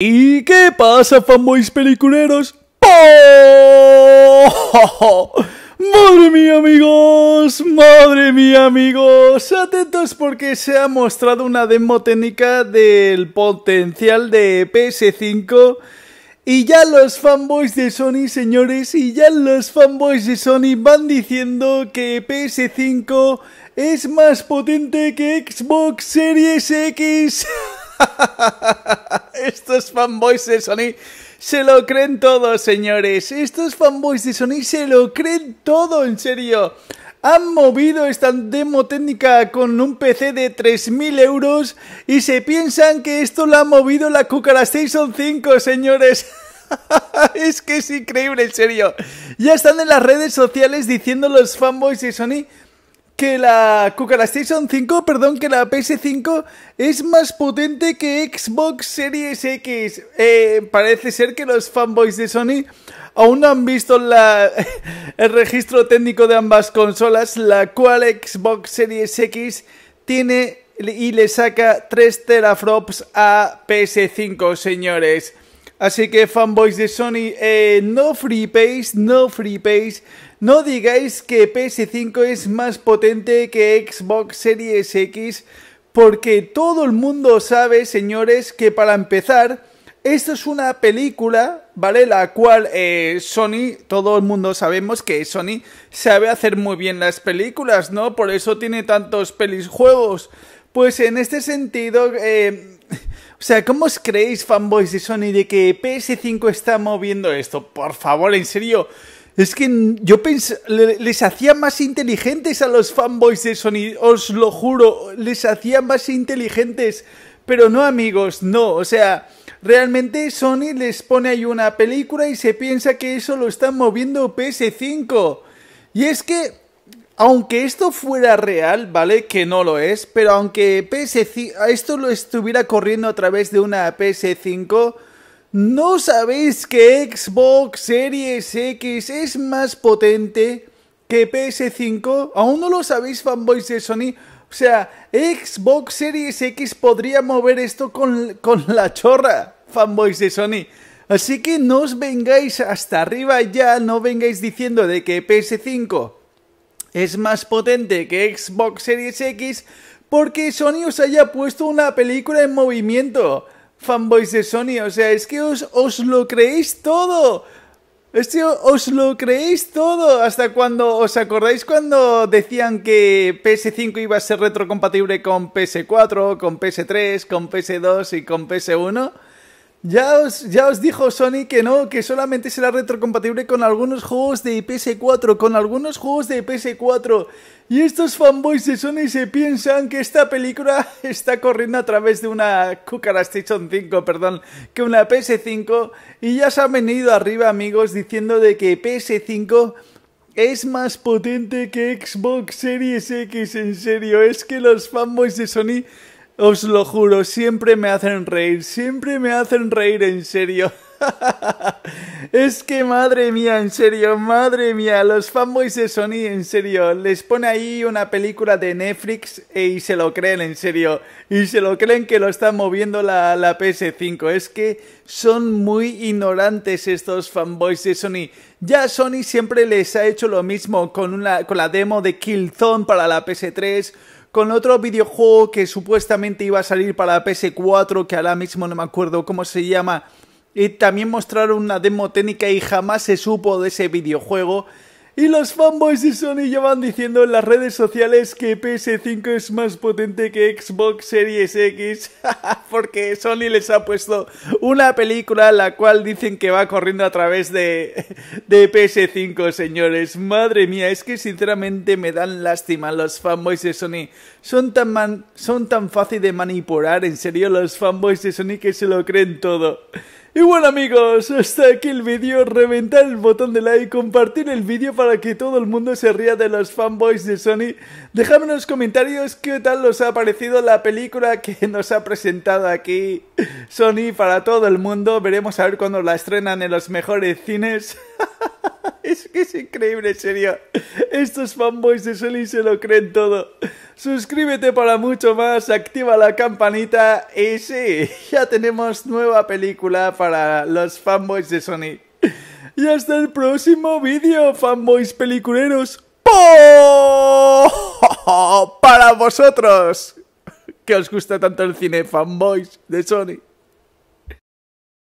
¿Y qué pasa, fanboys peliculeros? ¡Oh! ¡Madre mía, amigos! ¡Madre mía, amigos! Atentos porque se ha mostrado una demo técnica del potencial de PS5 y ya los fanboys de Sony, señores, y ya los fanboys de Sony van diciendo que PS5 es más potente que Xbox Series X. Estos fanboys de Sony se lo creen todo, señores. Estos fanboys de Sony se lo creen todo, en serio. Han movido esta demo técnica con un PC de 3.000 euros y se piensan que esto lo ha movido la Cucara Station 5, señores. es que es increíble, en serio. Ya están en las redes sociales diciendo los fanboys de Sony que la Station 5, perdón, que la PS5 es más potente que Xbox Series X. Eh, parece ser que los fanboys de Sony aún no han visto la, el registro técnico de ambas consolas, la cual Xbox Series X tiene y le saca 3 teraflops a PS5, señores. Así que fanboys de Sony, eh, no flipéis, no fripéis, no digáis que PS5 es más potente que Xbox Series X, porque todo el mundo sabe, señores, que para empezar, esto es una película, ¿vale? La cual eh, Sony, todo el mundo sabemos que Sony sabe hacer muy bien las películas, ¿no? Por eso tiene tantos pelis Pues en este sentido, eh, o sea, ¿cómo os creéis, fanboys de Sony, de que PS5 está moviendo esto? Por favor, en serio. Es que yo pensé, les hacía más inteligentes a los fanboys de Sony, os lo juro, les hacían más inteligentes. Pero no, amigos, no. O sea, realmente Sony les pone ahí una película y se piensa que eso lo está moviendo PS5. Y es que aunque esto fuera real, ¿vale? Que no lo es, pero aunque PS5, esto lo estuviera corriendo a través de una PS5, ¿no sabéis que Xbox Series X es más potente que PS5? ¿Aún no lo sabéis, fanboys de Sony? O sea, Xbox Series X podría mover esto con, con la chorra, fanboys de Sony. Así que no os vengáis hasta arriba ya, no vengáis diciendo de que PS5 es más potente que Xbox Series X porque Sony os haya puesto una película en movimiento. Fanboys de Sony, o sea, es que os, lo creéis todo. Es que os lo creéis todo. Hasta cuando os acordáis cuando decían que PS5 iba a ser retrocompatible con PS4, con PS3, con PS2 y con PS1. Ya os, ya os dijo Sony que no, que solamente será retrocompatible con algunos juegos de PS4, con algunos juegos de PS4. Y estos fanboys de Sony se piensan que esta película está corriendo a través de una Cucara Station 5, perdón, que una PS5. Y ya se han venido arriba amigos diciendo de que PS5 es más potente que Xbox Series X, en serio. Es que los fanboys de Sony os lo juro, siempre me hacen reír, siempre me hacen reír, en serio. es que madre mía, en serio, madre mía, los fanboys de Sony, en serio, les pone ahí una película de Netflix y se lo creen, en serio, y se lo creen que lo está moviendo la, la PS5. Es que son muy ignorantes estos fanboys de Sony. Ya Sony siempre les ha hecho lo mismo con, una, con la demo de Killzone para la PS3 con otro videojuego que supuestamente iba a salir para PS4, que ahora mismo no me acuerdo cómo se llama, y también mostraron una demo técnica y jamás se supo de ese videojuego. Y los fanboys de Sony ya van diciendo en las redes sociales que PS5 es más potente que Xbox Series X porque Sony les ha puesto una película la cual dicen que va corriendo a través de, de PS5, señores. Madre mía, es que sinceramente me dan lástima los fanboys de Sony. Son tan, man, son tan fácil de manipular, en serio, los fanboys de Sony que se lo creen todo. Y bueno amigos, hasta aquí el vídeo, reventar el botón de like, compartir el vídeo para que todo el mundo se ría de los fanboys de Sony, dejadme en los comentarios qué tal os ha parecido la película que nos ha presentado aquí Sony para todo el mundo, veremos a ver cuando la estrenan en los mejores cines. Es que es increíble, en serio. Estos fanboys de Sony se lo creen todo. Suscríbete para mucho más, activa la campanita y sí, ya tenemos nueva película para los fanboys de Sony. Y hasta el próximo vídeo, fanboys peliculeros. Para vosotros, que os gusta tanto el cine, fanboys de Sony.